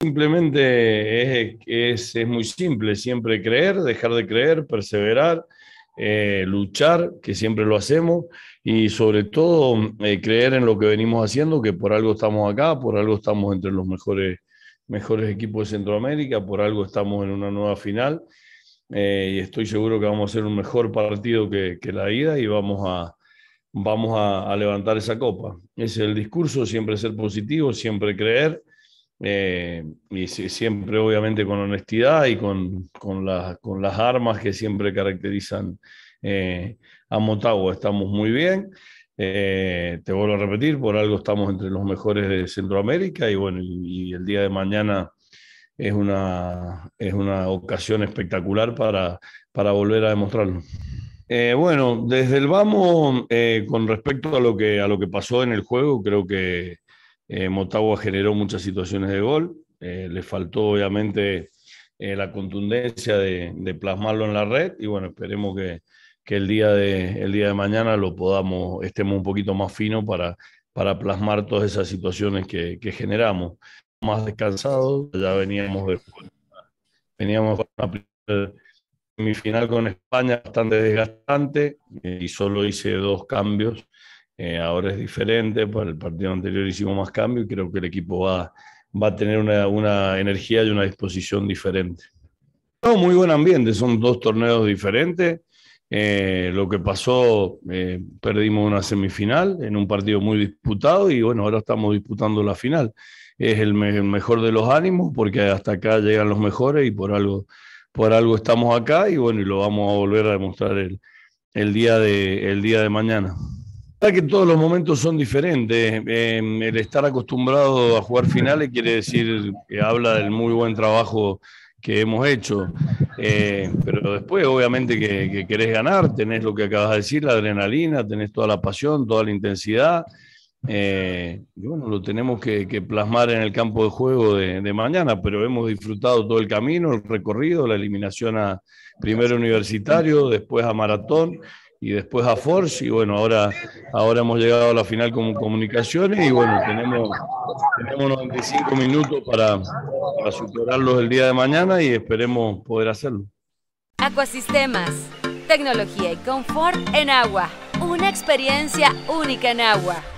Simplemente es, es, muy simple, siempre creer, dejar de creer, perseverar, eh, luchar, que siempre lo hacemos, y sobre todo eh, creer en lo que venimos haciendo, que por algo estamos acá, por algo estamos entre los mejores, mejores equipos de Centroamérica, por algo estamos en una nueva final, eh, y estoy seguro que vamos a hacer un mejor partido que, la ida y vamos a, vamos a, a levantar esa copa. Ese es el discurso, siempre ser positivo, siempre creer. Eh, y siempre, obviamente, con honestidad y con, con las armas que siempre caracterizan eh, a Motagua. Estamos muy bien. Eh, te vuelvo a repetir, por algo estamos entre los mejores de Centroamérica y bueno, y, el día de mañana es una, es una ocasión espectacular para, para volver a demostrarlo. bueno, desde el vamos, con respecto a lo, que, a lo que pasó en el juego, creo que eh, Motagua generó muchas situaciones de gol, eh, le faltó obviamente eh, la contundencia de, plasmarlo en la red y bueno, esperemos que, el, día de, mañana lo podamos, estemos un poquito más fino para, plasmar todas esas situaciones que, generamos. Más descansados, ya veníamos después. Veníamos con primera semifinal con España bastante desgastante y solo hice dos cambios eh, ahora es diferente, por el partido anterior hicimos más cambios y creo que el equipo va, a tener una, energía y una disposición diferente. No, muy buen ambiente, son dos torneos diferentes. Eh, lo que pasó, eh, perdimos una semifinal en un partido muy disputado y bueno, ahora estamos disputando la final. Es el, mejor de los ánimos porque hasta acá llegan los mejores y por algo, por algo estamos acá y bueno, y lo vamos a volver a demostrar el, día, de, el día de mañana verdad que todos los momentos son diferentes. Em, el estar acostumbrado a jugar finales quiere decir que habla del muy buen trabajo que hemos hecho. Eh, pero después, obviamente, que, querés ganar, tenés lo que acabas de decir, la adrenalina, tenés toda la pasión, toda la intensidad. Eh, bueno, lo tenemos que, plasmar en el campo de juego de, de, mañana, pero hemos disfrutado todo el camino, el recorrido, la eliminación a primero universitario, después a maratón y después a Force y bueno, ahora, ahora hemos llegado a la final con comunicaciones y bueno, tenemos, tenemos 95 minutos para, para superarlos el día de mañana y esperemos poder hacerlo. Acuasistemas, tecnología y confort en agua, una experiencia única en agua.